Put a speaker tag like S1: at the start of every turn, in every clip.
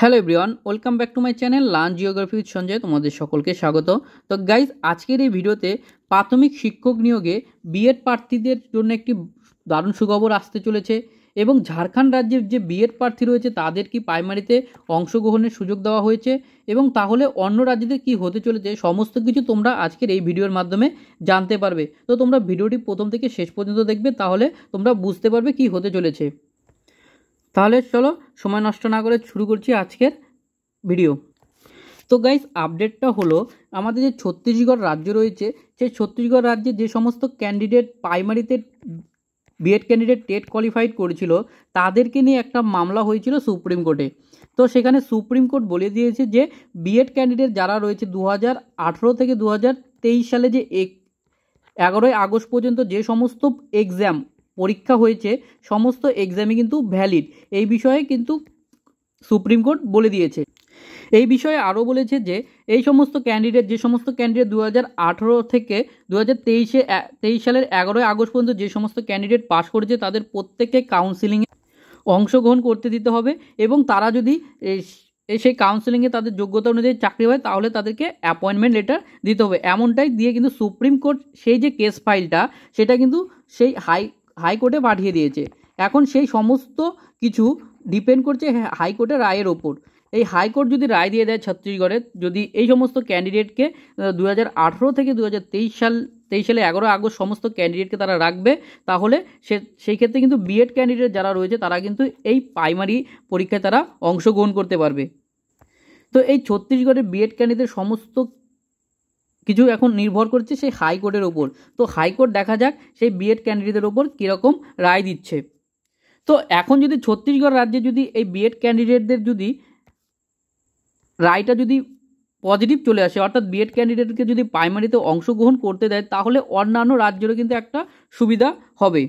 S1: hello everyone welcome back to my channel learn geography with Sanjay তোমাদের সকলকে স্বাগত তো গাইজ আজকের এই ভিডিওতে প্রাথমিক শিক্ষক নিয়োগে বিএড প্রার্থীদের জন্য একটি দারুণ সুখবর আসতে চলেছে এবং ঝাড়খণ্ড রাজ্যের যে বিএড প্রার্থী রয়েছে তাদের কি প্রাইমারিতে অংশগ্রহণের সুযোগ দেওয়া হয়েছে এবং তাহলে অন্য রাজ্যদের কি হতে চলেছে সমস্ত কিছু তোমরা আজকের এই ভিডিওর মাধ্যমে জানতে পারবে তো তোমরা ভিডিওটি প্রথম থেকে শেষ পর্যন্ত দেখবে তাহলে তোমরা বুঝতে পারবে কি হতে চলেছে তাহলে চলো সময় নষ্ট না করে শুরু করছি আজকের ভিডিও তো গাইস আপডেটটা হলো আমাদের যে ছত্তিশগড় রাজ্য রয়েছে সেই ছত্তিশগড় রাজ্যে যে সমস্ত ক্যান্ডিডেট প্রাইমারিতে বিএড ক্যান্ডিডেট টেট কোয়ালিফাইড করেছিল তাদেরকে নিয়ে একটা মামলা হয়েছিল সুপ্রিম কোর্টে তো সেখানে সুপ্রিম কোর্ট বলে দিয়েছে যে বিএড ক্যান্ডিডেট যারা রয়েছে দু থেকে দু সালে যে এগারোই আগস্ট পর্যন্ত যে সমস্ত এক্সাম পরীক্ষা হয়েছে সমস্ত এক্সামে কিন্তু ভ্যালিড এই বিষয়ে কিন্তু সুপ্রিম কোর্ট বলে দিয়েছে এই বিষয়ে আরও বলেছে যে এই সমস্ত ক্যান্ডিডেট যে সমস্ত ক্যান্ডিডেট দু থেকে দু হাজার তেইশে তেইশ সালের এগারোই আগস্ট পর্যন্ত যে সমস্ত ক্যান্ডিডেট পাশ করেছে তাদের প্রত্যেককে কাউন্সিলিংয়ে অংশগ্রহণ করতে দিতে হবে এবং তারা যদি সেই কাউন্সেলিংয়ে তাদের যোগ্যতা অনুযায়ী চাকরি হয় তাহলে তাদেরকে অ্যাপয়েন্টমেন্ট লেটার দিতে হবে এমনটাই দিয়ে কিন্তু সুপ্রিম কোর্ট সেই যে কেস ফাইলটা সেটা কিন্তু সেই হাই হাইকোর্টে পাঠিয়ে দিয়েছে এখন সেই সমস্ত কিছু ডিপেন্ড করছে হ্যাঁ, হাইকোর্টের রায়ের ওপর এই হাইকোর্ট যদি রায় দিয়ে দেয় ছত্তিশগড়ে যদি এই সমস্ত ক্যান্ডিডেটকে দু থেকে দু সাল তেইশ সালে এগারো আগস্ট সমস্ত ক্যান্ডিডেটকে তারা রাখবে তাহলে সে সেই ক্ষেত্রে কিন্তু বিএড ক্যান্ডিডেট যারা রয়েছে তারা কিন্তু এই প্রাইমারি পরীক্ষায় তারা অংশগ্রহণ করতে পারবে তো এই ছত্তিশগড়ের বিএড ক্যান্ডিডেট সমস্ত কিছু এখন নির্ভর করছে সেই হাইকোর্টের ওপর তো হাইকোর্ট দেখা যাক সেই বিএড ক্যান্ডিডেটের ওপর কীরকম রায় দিচ্ছে তো এখন যদি ছত্তিশগড় রাজ্যে যদি এই বিএড ক্যান্ডিডেটদের যদি রায়টা যদি পজিটিভ চলে আসে অর্থাৎ বিএড ক্যান্ডিডেটকে যদি প্রাইমারিতে অংশগ্রহণ করতে দেয় তাহলে অন্যান্য রাজ্যেরও কিন্তু একটা সুবিধা হবে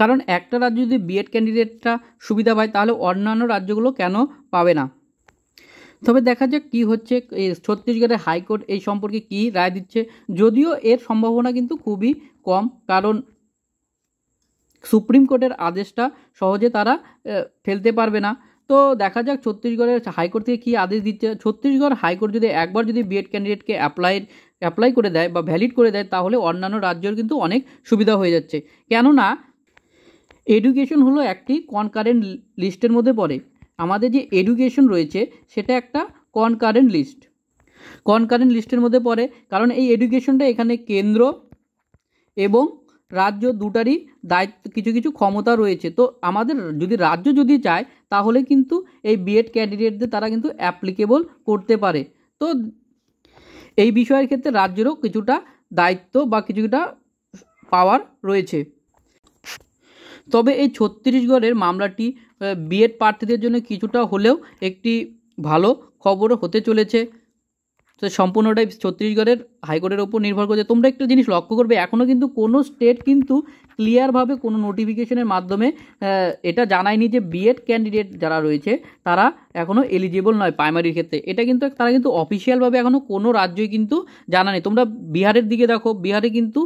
S1: কারণ একটা রাজ্য যদি বিএড ক্যান্ডিডেটটা সুবিধা পায় তাহলে অন্যান্য রাজ্যগুলো কেন পাবে না তবে দেখা যাক কী হচ্ছে ছত্তিশগড়ের হাইকোর্ট এই সম্পর্কে কী রায় দিচ্ছে যদিও এর সম্ভাবনা কিন্তু খুবই কম কারণ সুপ্রিম কোর্টের আদেশটা সহজে তারা ফেলতে পারবে না তো দেখা যাক ছত্তিশগড়ের হাইকোর্ট থেকে কী আদেশ দিচ্ছে ছত্তিশগড় হাইকোর্ট যদি একবার যদি বিএড ক্যান্ডিডেটকে অ্যাপ্লাই অ্যাপ্লাই করে দেয় বা ভ্যালিড করে দেয় তাহলে অন্যান্য রাজ্যের কিন্তু অনেক সুবিধা হয়ে যাচ্ছে কেননা এডুকেশন হলো একটি কনকারেন্ট লিস্টের মধ্যে পড়ে আমাদের যে এডুকেশন রয়েছে সেটা একটা কনকারেন্ট লিস্ট কনকারেন্ট লিস্টের মধ্যে পড়ে কারণ এই এডুকেশনটা এখানে কেন্দ্র এবং রাজ্য দুটারই দায়িত্ব কিছু কিছু ক্ষমতা রয়েছে তো আমাদের যদি রাজ্য যদি চায় তাহলে কিন্তু এই বিএড ক্যান্ডিডেটদের তারা কিন্তু অ্যাপ্লিকেবল করতে পারে তো এই বিষয়ের ক্ষেত্রে রাজ্যেরও কিছুটা দায়িত্ব বা কিছুটা পাওয়ার রয়েছে তবে এই ছত্তিশগড়ের মামলাটি বিএড প্রার্থীদের জন্য কিছুটা হলেও একটি ভালো খবর হতে চলেছে তো সম্পূর্ণটাই ছত্তিশগড়ের হাইকোর্টের ওপর নির্ভর করছে তোমরা একটু জিনিস লক্ষ্য করবে এখনও কিন্তু কোনো স্টেট কিন্তু ক্লিয়ারভাবে কোনো নোটিফিকেশনের মাধ্যমে এটা জানায়নি যে বিএড ক্যান্ডিডেট যারা রয়েছে তারা এখনও এলিজিবল নয় প্রাইমারির ক্ষেত্রে এটা কিন্তু তারা কিন্তু অফিসিয়ালভাবে এখনও কোনো রাজ্যই কিন্তু জানা নেই তোমরা বিহারের দিকে দেখো বিহারে কিন্তু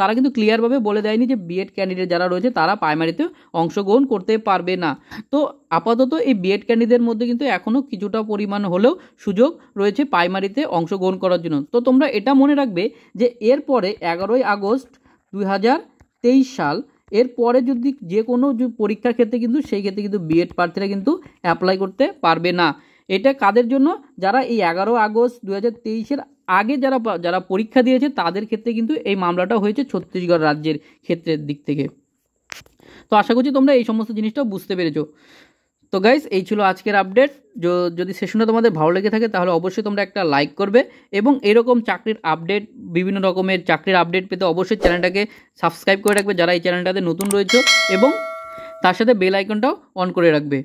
S1: তারা কিন্তু ক্লিয়ারভাবে বলে দেয়নি যে বিএড ক্যান্ডিডেট যারা রয়েছে তারা প্রাইমারিতে অংশগ্রহণ করতে পারবে না তো আপাতত এই বিএড ক্যান্ডিডেটের মধ্যে কিন্তু এখনও কিছুটা পরিমাণ হলেও সুযোগ রয়েছে প্রাইমারিতে অংশগ্রহণ করার জন্য তো তোমরা এটা এটা মনে রাখবে যে এরপরে এগারোই আগস্ট দুই সাল এরপরে যদি যে কোনো পরীক্ষার ক্ষেত্রে কিন্তু সেই ক্ষেত্রে কিন্তু বিএড প্রার্থীরা কিন্তু অ্যাপ্লাই করতে পারবে না এটা কাদের জন্য যারা এই এগারো আগস্ট দু হাজার আগে যারা যারা পরীক্ষা দিয়েছে তাদের ক্ষেত্রে কিন্তু এই মামলাটা হয়েছে ছত্তিশগড় রাজ্যের ক্ষেত্রের দিক থেকে তো আশা করছি তোমরা এই সমস্ত জিনিসটা বুঝতে পেরেছো তো গাইজ এই ছিল আজকের আপডেট যদি সেশনটা তোমাদের ভালো লেগে থাকে তাহলে অবশ্যই তোমরা একটা লাইক করবে এবং এরকম চাকরির আপডেট বিভিন্ন রকমের চাকরির আপডেট পেতে অবশ্যই চ্যানেলটাকে সাবস্ক্রাইব করে রাখবে যারা এই চ্যানেলটাতে নতুন রয়েছে এবং তার সাথে বেল আইকনটাও অন করে রাখবে